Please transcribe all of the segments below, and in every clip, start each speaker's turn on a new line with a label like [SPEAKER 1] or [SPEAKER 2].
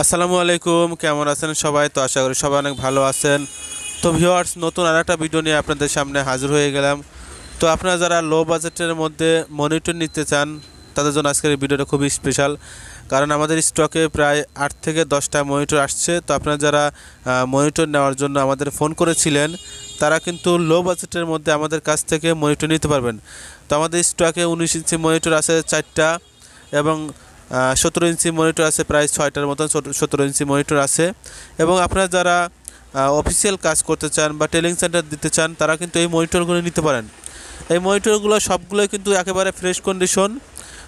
[SPEAKER 1] আসসালামু আলাইকুম কেমন আছেন সবাই তো আশা করি সবাই অনেক ভালো আছেন তো ভিওয়ার্স নতুন আর একটা ভিডিও নিয়ে আপনাদের সামনে হাজির হয়ে গেলাম তো আপনারা যারা লো বাজেটের মধ্যে মনিটর নিতে চান তাদের জন্য আজকের ভিডিওটা খুবই স্পেশাল কারণ আমাদের স্টকে প্রায় আট থেকে দশটা মনিটর আসছে তো আপনারা যারা মনিটর নেওয়ার জন্য আমাদের ফোন করেছিলেন তারা কিন্তু লো বাজেটের মধ্যে আমাদের কাছ থেকে মনিটর নিতে পারবেন তো আমাদের স্টকে উনিশ ইঞ্চি মনিটর আছে চারটা এবং সতেরো ইঞ্চি মনিটর আছে প্রায় ছয়টার মতন সতেরো ইঞ্চি মনিটর আছে এবং আপনারা যারা অফিসিয়াল কাজ করতে চান বা টেলিং সেন্টার দিতে চান তারা কিন্তু এই মনিটরগুলো নিতে পারেন এই মনিটরগুলো সবগুলোই কিন্তু একেবারে ফ্রেশ কন্ডিশন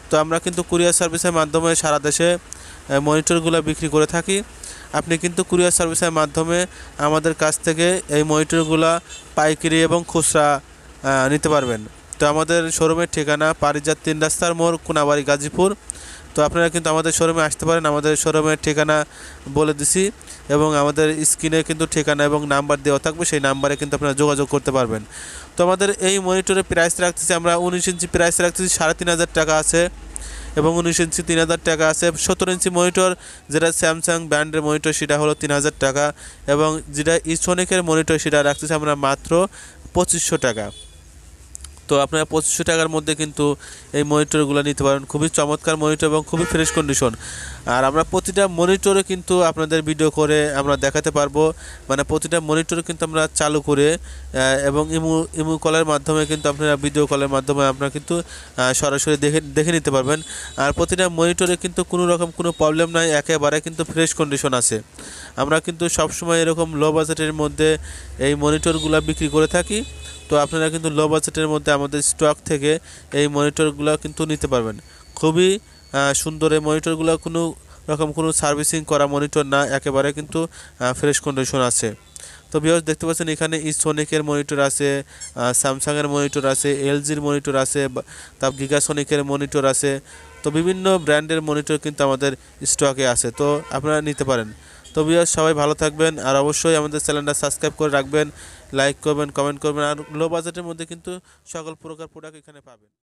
[SPEAKER 1] তো আমরা কিন্তু কুরিয়ার সার্ভিসের মাধ্যমে সারা দেশে মনিটরগুলো বিক্রি করে থাকি আপনি কিন্তু কুরিয়ার সার্ভিসের মাধ্যমে আমাদের কাছ থেকে এই মনিটরগুলো পাইকারি এবং খুচরা নিতে পারবেন তো আমাদের শোরুমের ঠিকানা পারিজাত তিন রাস্তার মোড় কোনাবাড়ি গাজীপুর তো আপনারা কিন্তু আমাদের শোরুমে আসতে পারেন আমাদের শোরুমের ঠিকানা বলে দিছি এবং আমাদের স্ক্রিনে কিন্তু ঠিকানা এবং নাম্বার দেওয়া থাকবে সেই নাম্বারে কিন্তু আপনারা যোগাযোগ করতে পারবেন তো আমাদের এই মনিটরে প্রাইস রাখতেছি আমরা উনিশ ইঞ্চি প্রাইস রাখতেছি সাড়ে তিন হাজার টাকা আছে এবং উনিশ ইঞ্চি তিন হাজার টাকা আছে সত্তর ইঞ্চি মনিটর যেটা স্যামসাং ব্র্যান্ডের মনিটর সেটা হলো তিন হাজার টাকা এবং যেটা ইসোনিকের মনিটর সেটা রাখতেছি আমরা মাত্র পঁচিশশো টাকা তো আপনারা পঁচিশশো টাকার মধ্যে কিন্তু এই মনিটরগুলো নিতে পারেন খুবই চমৎকার মনিটর এবং খুবই ফ্রেশ কন্ডিশন আর আমরা প্রতিটা মনিটরে কিন্তু আপনাদের ভিডিও করে আমরা দেখাতে পারবো মানে প্রতিটা মনিটরে কিন্তু আমরা চালু করে এবং ইমু ইমু কলের মাধ্যমে কিন্তু আপনারা ভিডিও কলের মাধ্যমে আপনারা কিন্তু সরাসরি দেখে দেখে নিতে পারবেন আর প্রতিটা মনিটরে কিন্তু কোনো রকম কোনো প্রবলেম নাই একেবারে কিন্তু ফ্রেশ কন্ডিশন আছে আমরা কিন্তু সবসময় এরকম লো বাজেটের মধ্যে এই মনিটরগুলো বিক্রি করে থাকি তো আপনারা কিন্তু লো বাজেটের মধ্যে আমাদের স্টক থেকে এই মনিটরগুলো কিন্তু নিতে পারবেন খুবই সুন্দর এই মনিটরগুলো কোনো রকম কোনো সার্ভিসিং করা মনিটর না একেবারে কিন্তু ফ্রেশ কন্ডিশন আছে তো বিহস দেখতে পাচ্ছেন এখানে ইসোনিকের মনিটর আছে স্যামসাংয়ের মনিটর আছে এলজির মনিটর আছে তার গিগাসনিকের মনিটর আছে তো বিভিন্ন ব্র্যান্ডের মনিটর কিন্তু আমাদের স্টকে আছে তো আপনারা নিতে পারেন তবু আর সবাই ভালো থাকবেন আর অবশ্যই আমাদের চ্যানেলটা সাবস্ক্রাইব করে রাখবেন লাইক করবেন কমেন্ট করবেন আর লো বাজেটের মধ্যে কিন্তু সকল প্রকার প্রোডাক্ট এখানে পাবেন